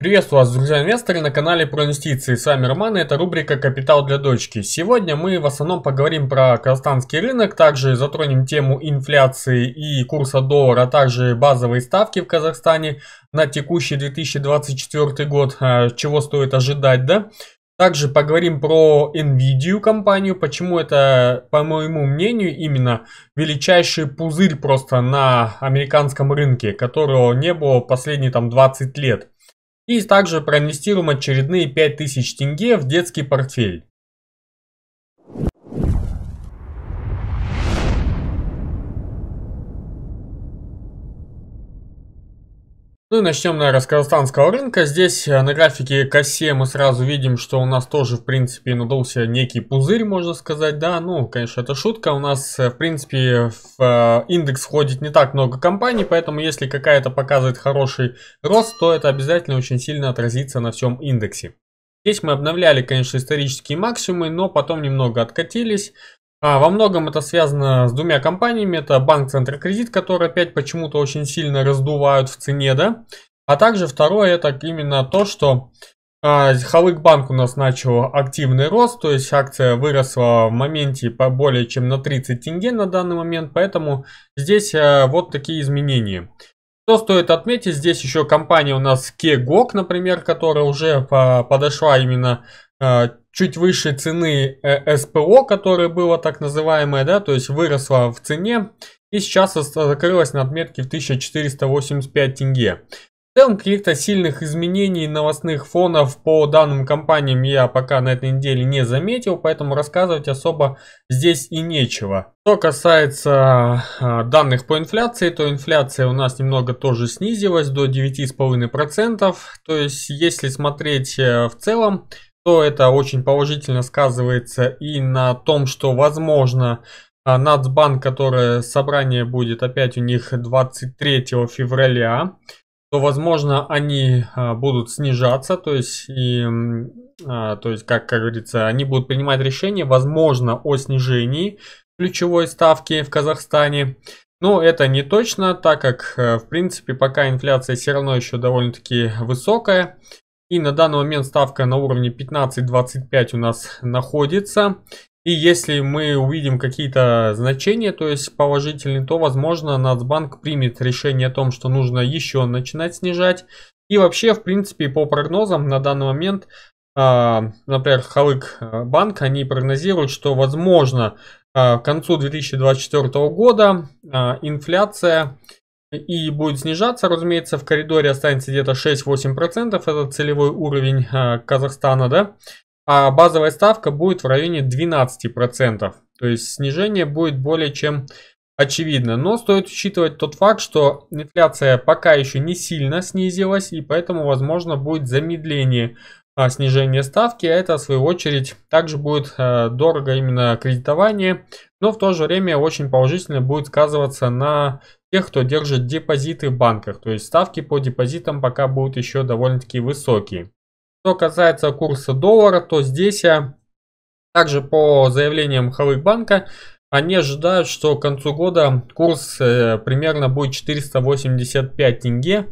Приветствую вас, друзья инвесторы, на канале про инвестиции. С вами Роман и это рубрика «Капитал для дочки». Сегодня мы в основном поговорим про казахстанский рынок, также затронем тему инфляции и курса доллара, а также базовые ставки в Казахстане на текущий 2024 год, а, чего стоит ожидать, да? Также поговорим про NVIDIA компанию, почему это, по моему мнению, именно величайший пузырь просто на американском рынке, которого не было последние там 20 лет. И также проинвестируем очередные 5000 тенге в детский портфель. Ну и начнем, наверное, с казахстанского рынка. Здесь э, на графике к осе мы сразу видим, что у нас тоже, в принципе, надулся некий пузырь, можно сказать, да. Ну, конечно, это шутка. У нас, э, в принципе, в э, индекс входит не так много компаний, поэтому если какая-то показывает хороший рост, то это обязательно очень сильно отразится на всем индексе. Здесь мы обновляли, конечно, исторические максимумы, но потом немного откатились. А, во многом это связано с двумя компаниями. Это банк Центр Кредит, который опять почему-то очень сильно раздувают в цене, да. А также второе, это именно то, что а, Халык Банк у нас начал активный рост, то есть акция выросла в моменте по более чем на 30 тенге на данный момент, поэтому здесь э, вот такие изменения. Что стоит отметить, здесь еще компания у нас Кегок, например, которая уже а, подошла именно Э, чуть выше цены э, СПО, которое было так называемое, да, то есть выросла в цене и сейчас закрылась на отметке в 1485 тенге. В целом каких-то сильных изменений новостных фонов по данным компаниям я пока на этой неделе не заметил, поэтому рассказывать особо здесь и нечего. Что касается э, данных по инфляции, то инфляция у нас немного тоже снизилась до 9,5%. То есть если смотреть в целом, то это очень положительно сказывается и на том, что возможно а, Нацбанк, которое собрание будет опять у них 23 февраля, то возможно они а, будут снижаться, то есть и а, то есть как, как говорится, они будут принимать решение, возможно, о снижении ключевой ставки в Казахстане. Но это не точно, так как э, в принципе пока инфляция все равно еще довольно-таки высокая. И на данный момент ставка на уровне 15,25 у нас находится. И если мы увидим какие-то значения, то есть положительные, то возможно Нацбанк примет решение о том, что нужно еще начинать снижать. И вообще, в принципе, по прогнозам на данный момент, а, например, Халык а, Банк, они прогнозируют, что возможно а, к концу 2024 года инфляция и будет снижаться, разумеется, в коридоре останется где-то 6-8%, это целевой уровень а, Казахстана, да, а базовая ставка будет в районе 12%, то есть снижение будет более чем очевидно, но стоит учитывать тот факт, что инфляция пока еще не сильно снизилась, и поэтому, возможно, будет замедление а, снижения ставки, а это, в свою очередь, также будет а, дорого именно кредитование, но в то же время очень положительно будет сказываться на тех, кто держит депозиты в банках. То есть ставки по депозитам пока будут еще довольно-таки высокие. Что касается курса доллара, то здесь я также по заявлениям Халык банка они ожидают, что к концу года курс э, примерно будет 485 тенге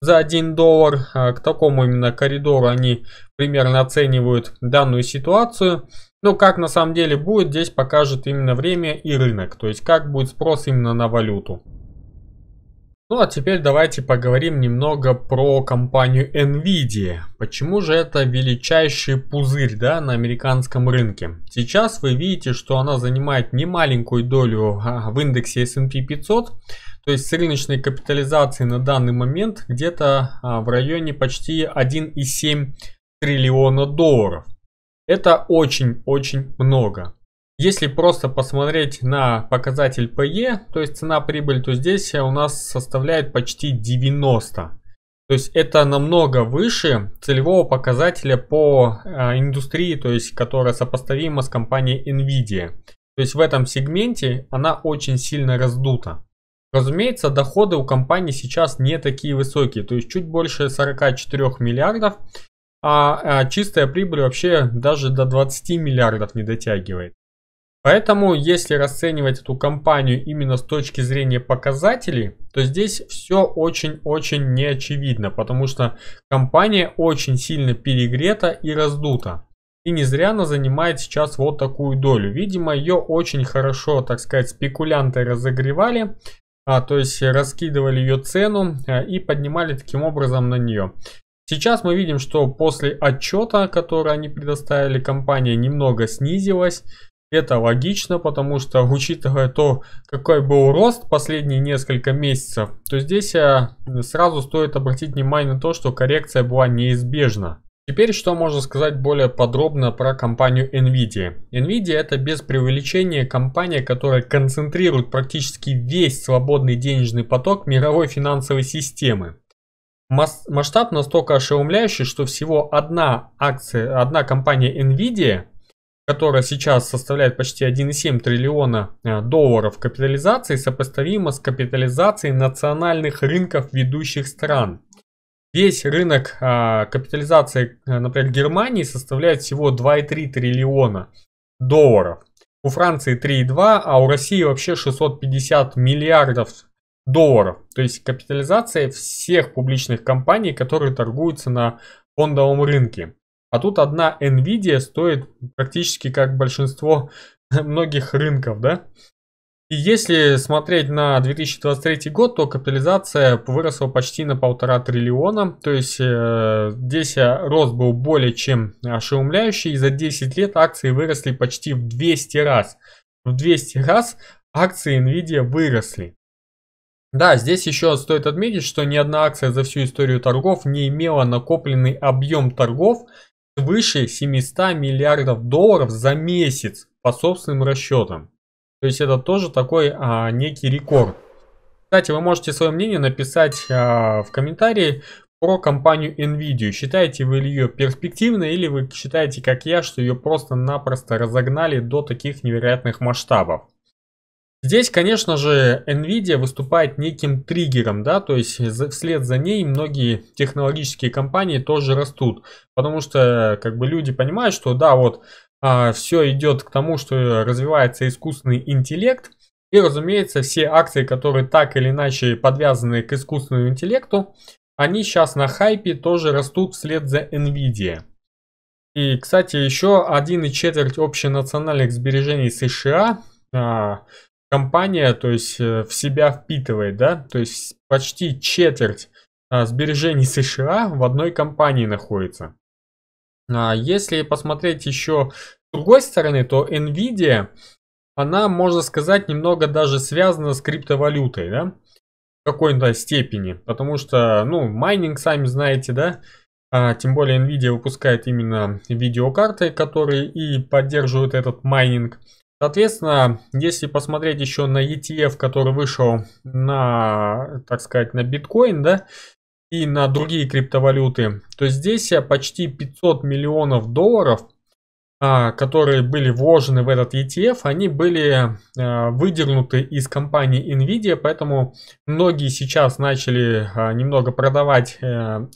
за 1 доллар. А к такому именно коридору они примерно оценивают данную ситуацию. Но ну, как на самом деле будет, здесь покажет именно время и рынок, то есть как будет спрос именно на валюту. Ну а теперь давайте поговорим немного про компанию Nvidia. Почему же это величайший пузырь да, на американском рынке? Сейчас вы видите, что она занимает немаленькую долю а, в индексе S&P 500, то есть с рыночной капитализацией на данный момент где-то а, в районе почти 1,7 триллиона долларов. Это очень-очень много. Если просто посмотреть на показатель PE, то есть цена-прибыль, то здесь у нас составляет почти 90. То есть это намного выше целевого показателя по э, индустрии, то есть которая сопоставима с компанией Nvidia. То есть в этом сегменте она очень сильно раздута. Разумеется, доходы у компании сейчас не такие высокие, то есть чуть больше 44 миллиардов а, а чистая прибыль вообще даже до 20 миллиардов не дотягивает. Поэтому, если расценивать эту компанию именно с точки зрения показателей, то здесь все очень-очень неочевидно, потому что компания очень сильно перегрета и раздута. И не зря она занимает сейчас вот такую долю. Видимо, ее очень хорошо, так сказать, спекулянты разогревали, а, то есть раскидывали ее цену а, и поднимали таким образом на нее. Сейчас мы видим, что после отчета, который они предоставили, компания немного снизилась. Это логично, потому что учитывая то, какой был рост последние несколько месяцев, то здесь э, сразу стоит обратить внимание на то, что коррекция была неизбежна. Теперь что можно сказать более подробно про компанию Nvidia. Nvidia это без преувеличения компания, которая концентрирует практически весь свободный денежный поток мировой финансовой системы масштаб настолько ошеломляющий, что всего одна акция, одна компания Nvidia, которая сейчас составляет почти 1,7 триллиона э, долларов капитализации, сопоставима с капитализацией национальных рынков ведущих стран. Весь рынок а, капитализации, э, например, Германии составляет всего 2,3 триллиона долларов. У Франции 3,2, а у России вообще 650 миллиардов долларов. То есть капитализация всех публичных компаний, которые торгуются на фондовом рынке. А тут одна Nvidia стоит практически как большинство многих рынков, да? И если смотреть на 2023 год, то капитализация выросла почти на полтора триллиона. То есть э, здесь э, рост был более чем ошеломляющий. И за 10 лет акции выросли почти в 200 раз. В 200 раз акции Nvidia выросли. Да, здесь еще стоит отметить, что ни одна акция за всю историю торгов не имела накопленный объем торгов выше 700 миллиардов долларов за месяц по собственным расчетам. То есть это тоже такой а, некий рекорд. Кстати, вы можете свое мнение написать а, в комментарии про компанию Nvidia. Считаете вы ее перспективной или вы считаете, как я, что ее просто-напросто разогнали до таких невероятных масштабов? Здесь, конечно же, Nvidia выступает неким триггером, да, то есть вслед за ней многие технологические компании тоже растут, потому что как бы люди понимают, что да, вот а, все идет к тому, что развивается искусственный интеллект, и, разумеется, все акции, которые так или иначе подвязаны к искусственному интеллекту, они сейчас на хайпе тоже растут вслед за Nvidia. И, кстати, еще 1,4 общенациональных сбережений США а, компания, то есть э, в себя впитывает, да, то есть почти четверть а, сбережений США в одной компании находится. А если посмотреть еще с другой стороны, то Nvidia, она, можно сказать, немного даже связана с криптовалютой, да, в какой-то степени, потому что, ну, майнинг, сами знаете, да, а, тем более Nvidia выпускает именно видеокарты, которые и поддерживают этот майнинг. Соответственно, если посмотреть еще на ETF, который вышел на, так сказать, на биткоин, да, и на другие криптовалюты, то здесь почти 500 миллионов долларов, а, которые были вложены в этот ETF, они были а, выдернуты из компании Nvidia, поэтому многие сейчас начали а, немного продавать э,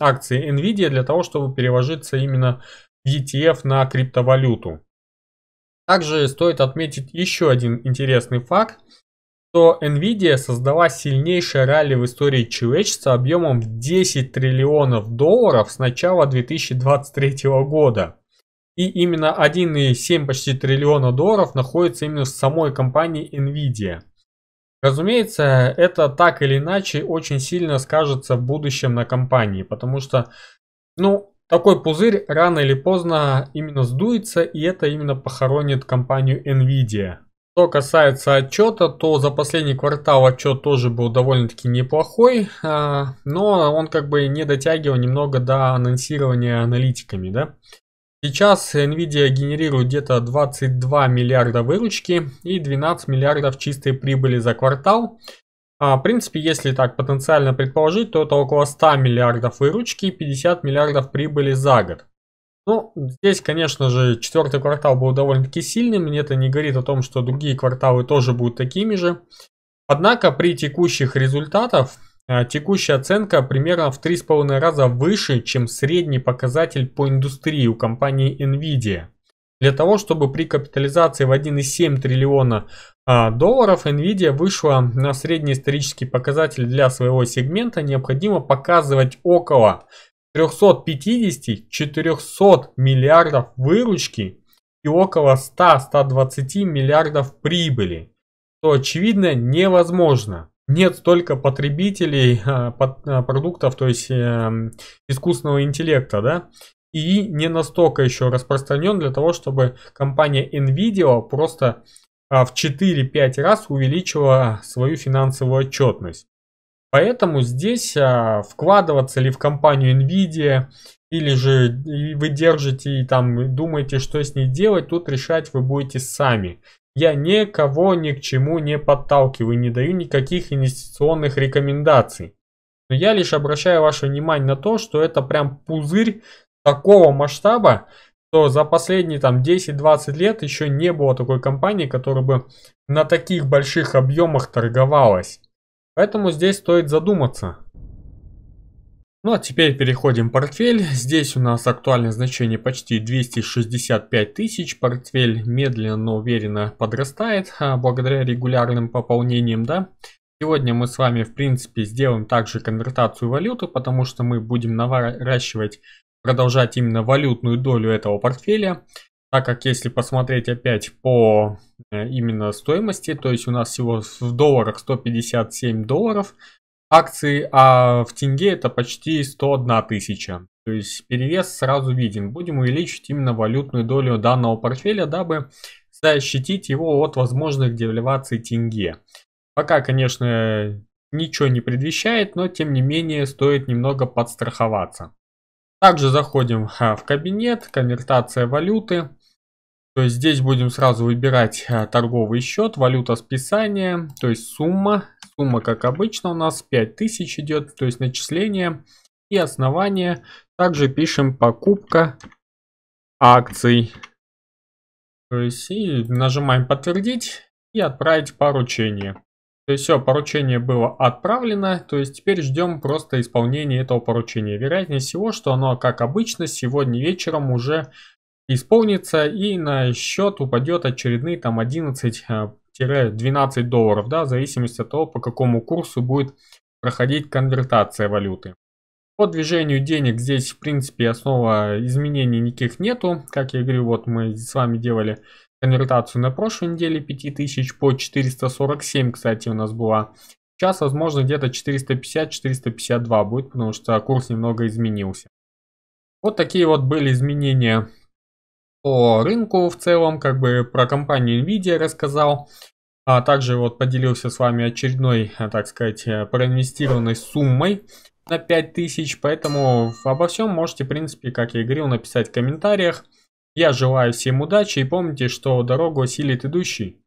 акции Nvidia для того, чтобы переложиться именно в ETF на криптовалюту. Также стоит отметить еще один интересный факт, что Nvidia создала сильнейшее ралли в истории человечества объемом в 10 триллионов долларов с начала 2023 года. И именно 1,7 почти триллиона долларов находится именно в самой компании Nvidia. Разумеется, это так или иначе очень сильно скажется в будущем на компании, потому что, ну, такой пузырь рано или поздно именно сдуется, и это именно похоронит компанию Nvidia. Что касается отчета, то за последний квартал отчет тоже был довольно-таки неплохой, а, но он как бы не дотягивал немного до анонсирования аналитиками. Да? Сейчас Nvidia генерирует где-то 22 миллиарда выручки и 12 миллиардов чистой прибыли за квартал. А, в принципе, если так потенциально предположить, то это около 100 миллиардов выручки и 50 миллиардов прибыли за год. Ну, здесь, конечно же, четвертый квартал был довольно-таки сильным, и это не говорит о том, что другие кварталы тоже будут такими же. Однако при текущих результатах а, текущая оценка примерно в 3,5 раза выше, чем средний показатель по индустрии у компании Nvidia. Для того, чтобы при капитализации в 1,7 триллиона а, долларов Nvidia вышла на средний исторический показатель для своего сегмента, необходимо показывать около 350-400 миллиардов выручки и около 100-120 миллиардов прибыли, что очевидно невозможно. Нет столько потребителей а, а, продуктов, то есть эм, искусственного интеллекта, да, и не настолько еще распространен для того, чтобы компания NVIDIA просто а, в 4-5 раз увеличила свою финансовую отчетность. Поэтому здесь а, вкладываться ли в компанию NVIDIA или же вы держите и там думаете, что с ней делать, тут решать вы будете сами. Я никого ни к чему не подталкиваю, не даю никаких инвестиционных рекомендаций. Но я лишь обращаю ваше внимание на то, что это прям пузырь, такого масштаба, что за последние там 10-20 лет еще не было такой компании, которая бы на таких больших объемах торговалась. Поэтому здесь стоит задуматься. Ну а теперь переходим в портфель. Здесь у нас актуальное значение почти 265 тысяч. Портфель медленно, но уверенно подрастает а, благодаря регулярным пополнениям. Да? Сегодня мы с вами в принципе сделаем также конвертацию валюты, потому что мы будем наращивать продолжать именно валютную долю этого портфеля, так как если посмотреть опять по э, именно стоимости, то есть у нас всего в долларах 157 долларов акции, а в тенге это почти 101 тысяча. То есть перевес сразу виден. Будем увеличить именно валютную долю данного портфеля, дабы защитить его от возможных девальваций тенге. Пока, конечно, ничего не предвещает, но тем не менее стоит немного подстраховаться. Также заходим в кабинет, конвертация валюты. То есть здесь будем сразу выбирать э, торговый счет, валюта списания, то есть сумма. Сумма, как обычно, у нас 5000 идет, то есть начисление и основание. Также пишем покупка акций. То есть и нажимаем подтвердить и отправить поручение. То есть Все, поручение было отправлено, то есть теперь ждем просто исполнения этого поручения. Вероятнее всего, что оно, как обычно, сегодня вечером уже исполнится и на счет упадет очередные там 11-12 э, долларов, да, в зависимости от того, по какому курсу будет проходить конвертация валюты. По движению денег здесь, в принципе, основа изменений никаких нету. Как я говорю, вот мы с вами делали конвертацию на прошлой неделе 5000 по 447, кстати, у нас была. Сейчас, возможно, где-то 450-452 будет, потому что курс немного изменился. Вот такие вот были изменения по рынку в целом, как бы про компанию Nvidia рассказал. А также вот поделился с вами очередной, э, так сказать, э, проинвестированной суммой на 5000, поэтому обо всем можете, в принципе, как я и говорил, написать в комментариях. Я желаю всем удачи и помните, что дорогу осилит идущий.